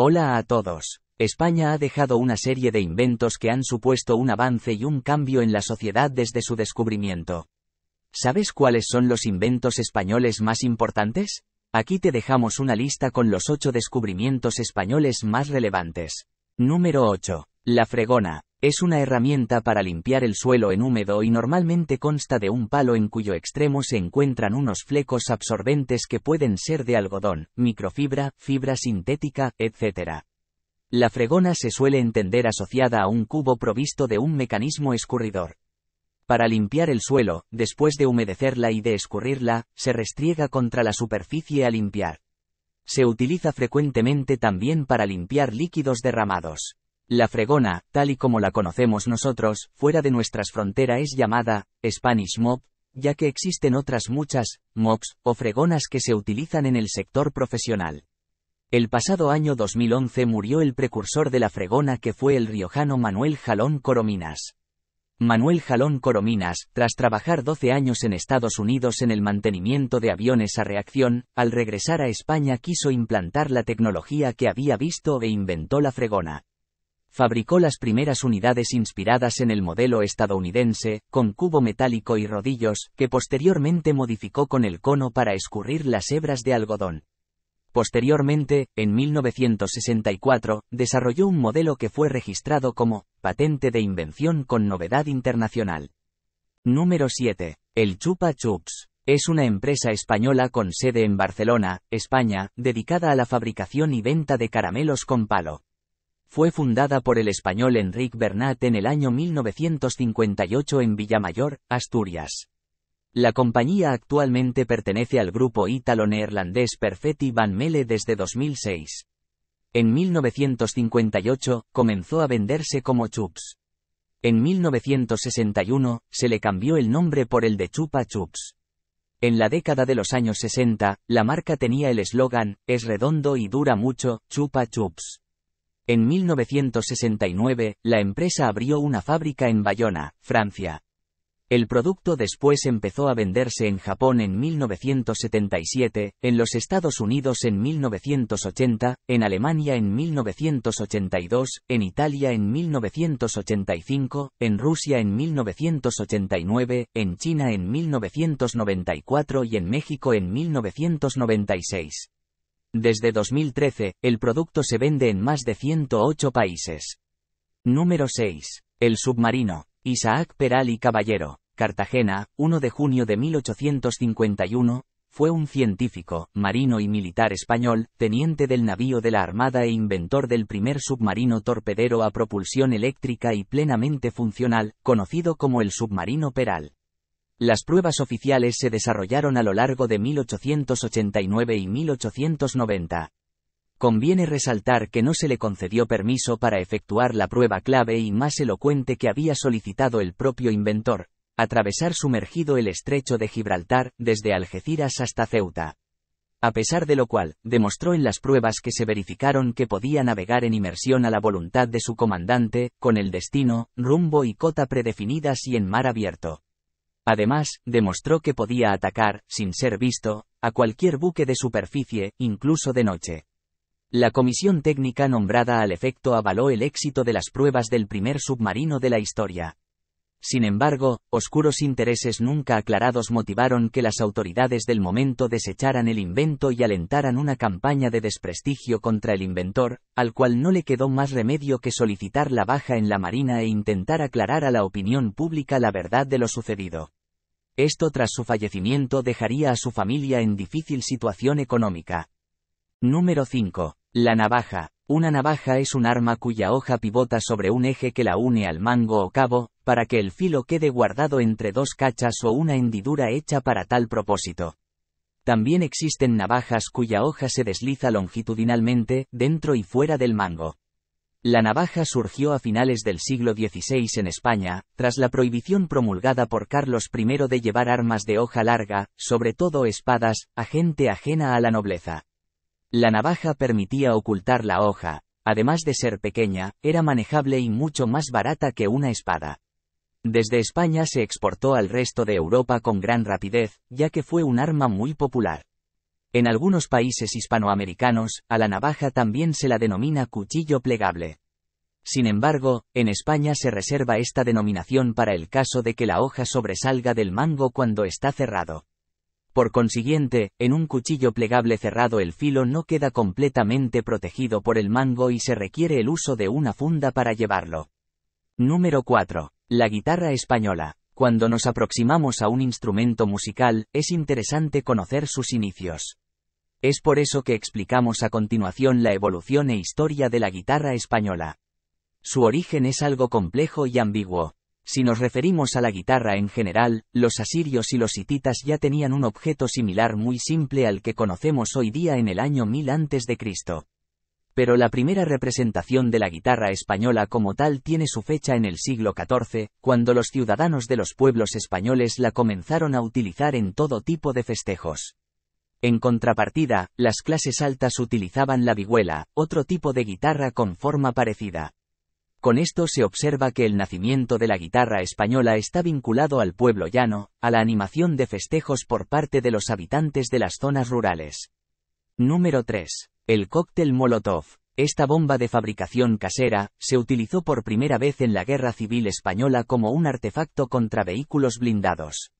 Hola a todos. España ha dejado una serie de inventos que han supuesto un avance y un cambio en la sociedad desde su descubrimiento. ¿Sabes cuáles son los inventos españoles más importantes? Aquí te dejamos una lista con los ocho descubrimientos españoles más relevantes. Número 8. La fregona. Es una herramienta para limpiar el suelo en húmedo y normalmente consta de un palo en cuyo extremo se encuentran unos flecos absorbentes que pueden ser de algodón, microfibra, fibra sintética, etc. La fregona se suele entender asociada a un cubo provisto de un mecanismo escurridor. Para limpiar el suelo, después de humedecerla y de escurrirla, se restriega contra la superficie a limpiar. Se utiliza frecuentemente también para limpiar líquidos derramados. La fregona, tal y como la conocemos nosotros, fuera de nuestras fronteras es llamada Spanish Mop, ya que existen otras muchas mops, o fregonas que se utilizan en el sector profesional. El pasado año 2011 murió el precursor de la fregona que fue el riojano Manuel Jalón Corominas. Manuel Jalón Corominas, tras trabajar 12 años en Estados Unidos en el mantenimiento de aviones a reacción, al regresar a España quiso implantar la tecnología que había visto e inventó la fregona fabricó las primeras unidades inspiradas en el modelo estadounidense, con cubo metálico y rodillos, que posteriormente modificó con el cono para escurrir las hebras de algodón. Posteriormente, en 1964, desarrolló un modelo que fue registrado como patente de invención con novedad internacional. Número 7. El Chupa Chups. Es una empresa española con sede en Barcelona, España, dedicada a la fabricación y venta de caramelos con palo fue fundada por el español Enrique Bernat en el año 1958 en Villamayor, Asturias. La compañía actualmente pertenece al grupo ítalo-neerlandés Perfetti Van Mele desde 2006. En 1958, comenzó a venderse como Chups. En 1961, se le cambió el nombre por el de Chupa Chups. En la década de los años 60, la marca tenía el eslogan, es redondo y dura mucho, Chupa Chups. En 1969, la empresa abrió una fábrica en Bayona, Francia. El producto después empezó a venderse en Japón en 1977, en los Estados Unidos en 1980, en Alemania en 1982, en Italia en 1985, en Rusia en 1989, en China en 1994 y en México en 1996. Desde 2013, el producto se vende en más de 108 países. Número 6. El submarino. Isaac Peral y Caballero, Cartagena, 1 de junio de 1851, fue un científico, marino y militar español, teniente del navío de la Armada e inventor del primer submarino torpedero a propulsión eléctrica y plenamente funcional, conocido como el submarino Peral. Las pruebas oficiales se desarrollaron a lo largo de 1889 y 1890. Conviene resaltar que no se le concedió permiso para efectuar la prueba clave y más elocuente que había solicitado el propio inventor, atravesar sumergido el estrecho de Gibraltar desde Algeciras hasta Ceuta. A pesar de lo cual, demostró en las pruebas que se verificaron que podía navegar en inmersión a la voluntad de su comandante, con el destino, rumbo y cota predefinidas y en mar abierto. Además, demostró que podía atacar, sin ser visto, a cualquier buque de superficie, incluso de noche. La comisión técnica nombrada al efecto avaló el éxito de las pruebas del primer submarino de la historia. Sin embargo, oscuros intereses nunca aclarados motivaron que las autoridades del momento desecharan el invento y alentaran una campaña de desprestigio contra el inventor, al cual no le quedó más remedio que solicitar la baja en la Marina e intentar aclarar a la opinión pública la verdad de lo sucedido. Esto tras su fallecimiento dejaría a su familia en difícil situación económica. Número 5. La navaja. Una navaja es un arma cuya hoja pivota sobre un eje que la une al mango o cabo, para que el filo quede guardado entre dos cachas o una hendidura hecha para tal propósito. También existen navajas cuya hoja se desliza longitudinalmente, dentro y fuera del mango. La navaja surgió a finales del siglo XVI en España, tras la prohibición promulgada por Carlos I de llevar armas de hoja larga, sobre todo espadas, a gente ajena a la nobleza. La navaja permitía ocultar la hoja, además de ser pequeña, era manejable y mucho más barata que una espada. Desde España se exportó al resto de Europa con gran rapidez, ya que fue un arma muy popular. En algunos países hispanoamericanos, a la navaja también se la denomina cuchillo plegable. Sin embargo, en España se reserva esta denominación para el caso de que la hoja sobresalga del mango cuando está cerrado. Por consiguiente, en un cuchillo plegable cerrado el filo no queda completamente protegido por el mango y se requiere el uso de una funda para llevarlo. Número 4. La guitarra española. Cuando nos aproximamos a un instrumento musical, es interesante conocer sus inicios. Es por eso que explicamos a continuación la evolución e historia de la guitarra española. Su origen es algo complejo y ambiguo. Si nos referimos a la guitarra en general, los asirios y los hititas ya tenían un objeto similar muy simple al que conocemos hoy día en el año 1000 a.C pero la primera representación de la guitarra española como tal tiene su fecha en el siglo XIV, cuando los ciudadanos de los pueblos españoles la comenzaron a utilizar en todo tipo de festejos. En contrapartida, las clases altas utilizaban la vihuela, otro tipo de guitarra con forma parecida. Con esto se observa que el nacimiento de la guitarra española está vinculado al pueblo llano, a la animación de festejos por parte de los habitantes de las zonas rurales. Número 3. El cóctel Molotov. Esta bomba de fabricación casera, se utilizó por primera vez en la Guerra Civil Española como un artefacto contra vehículos blindados.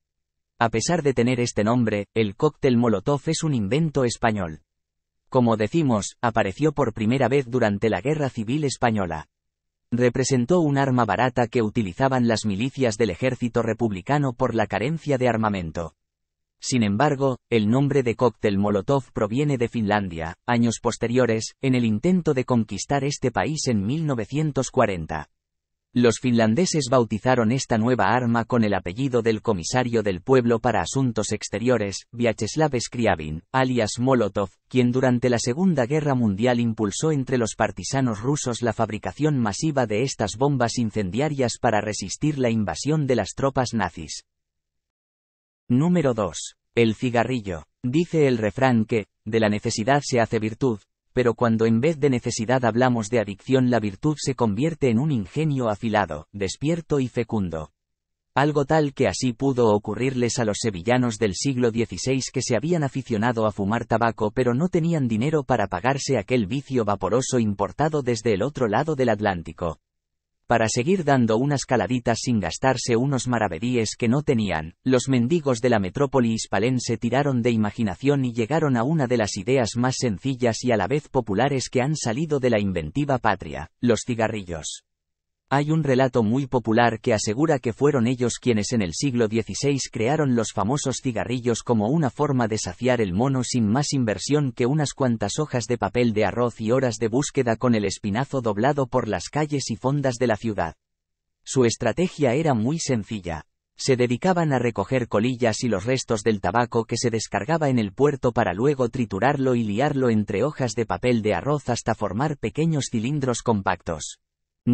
A pesar de tener este nombre, el cóctel Molotov es un invento español. Como decimos, apareció por primera vez durante la Guerra Civil Española. Representó un arma barata que utilizaban las milicias del ejército republicano por la carencia de armamento. Sin embargo, el nombre de cóctel Molotov proviene de Finlandia, años posteriores, en el intento de conquistar este país en 1940. Los finlandeses bautizaron esta nueva arma con el apellido del comisario del pueblo para asuntos exteriores, Vyacheslav Skriabin, alias Molotov, quien durante la Segunda Guerra Mundial impulsó entre los partisanos rusos la fabricación masiva de estas bombas incendiarias para resistir la invasión de las tropas nazis. Número 2. El cigarrillo. Dice el refrán que, de la necesidad se hace virtud, pero cuando en vez de necesidad hablamos de adicción la virtud se convierte en un ingenio afilado, despierto y fecundo. Algo tal que así pudo ocurrirles a los sevillanos del siglo XVI que se habían aficionado a fumar tabaco pero no tenían dinero para pagarse aquel vicio vaporoso importado desde el otro lado del Atlántico para seguir dando unas caladitas sin gastarse unos maravedíes que no tenían, los mendigos de la metrópoli hispalense tiraron de imaginación y llegaron a una de las ideas más sencillas y a la vez populares que han salido de la inventiva patria, los cigarrillos. Hay un relato muy popular que asegura que fueron ellos quienes en el siglo XVI crearon los famosos cigarrillos como una forma de saciar el mono sin más inversión que unas cuantas hojas de papel de arroz y horas de búsqueda con el espinazo doblado por las calles y fondas de la ciudad. Su estrategia era muy sencilla. Se dedicaban a recoger colillas y los restos del tabaco que se descargaba en el puerto para luego triturarlo y liarlo entre hojas de papel de arroz hasta formar pequeños cilindros compactos.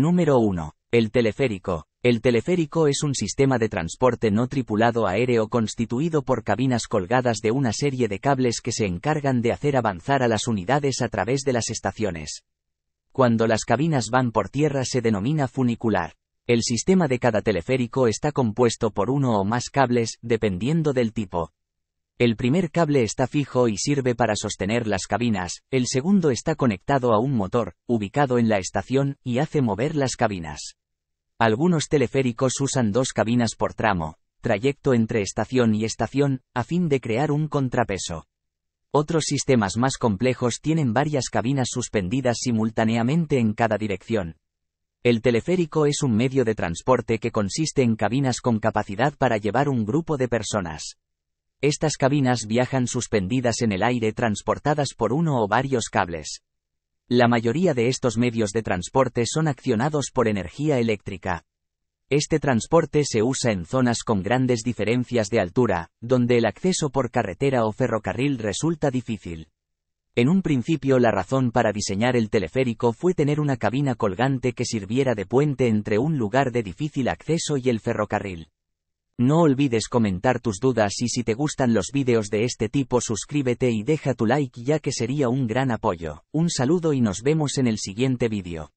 Número 1. El teleférico. El teleférico es un sistema de transporte no tripulado aéreo constituido por cabinas colgadas de una serie de cables que se encargan de hacer avanzar a las unidades a través de las estaciones. Cuando las cabinas van por tierra se denomina funicular. El sistema de cada teleférico está compuesto por uno o más cables, dependiendo del tipo. El primer cable está fijo y sirve para sostener las cabinas, el segundo está conectado a un motor, ubicado en la estación, y hace mover las cabinas. Algunos teleféricos usan dos cabinas por tramo, trayecto entre estación y estación, a fin de crear un contrapeso. Otros sistemas más complejos tienen varias cabinas suspendidas simultáneamente en cada dirección. El teleférico es un medio de transporte que consiste en cabinas con capacidad para llevar un grupo de personas. Estas cabinas viajan suspendidas en el aire transportadas por uno o varios cables. La mayoría de estos medios de transporte son accionados por energía eléctrica. Este transporte se usa en zonas con grandes diferencias de altura, donde el acceso por carretera o ferrocarril resulta difícil. En un principio la razón para diseñar el teleférico fue tener una cabina colgante que sirviera de puente entre un lugar de difícil acceso y el ferrocarril. No olvides comentar tus dudas y si te gustan los vídeos de este tipo suscríbete y deja tu like ya que sería un gran apoyo. Un saludo y nos vemos en el siguiente vídeo.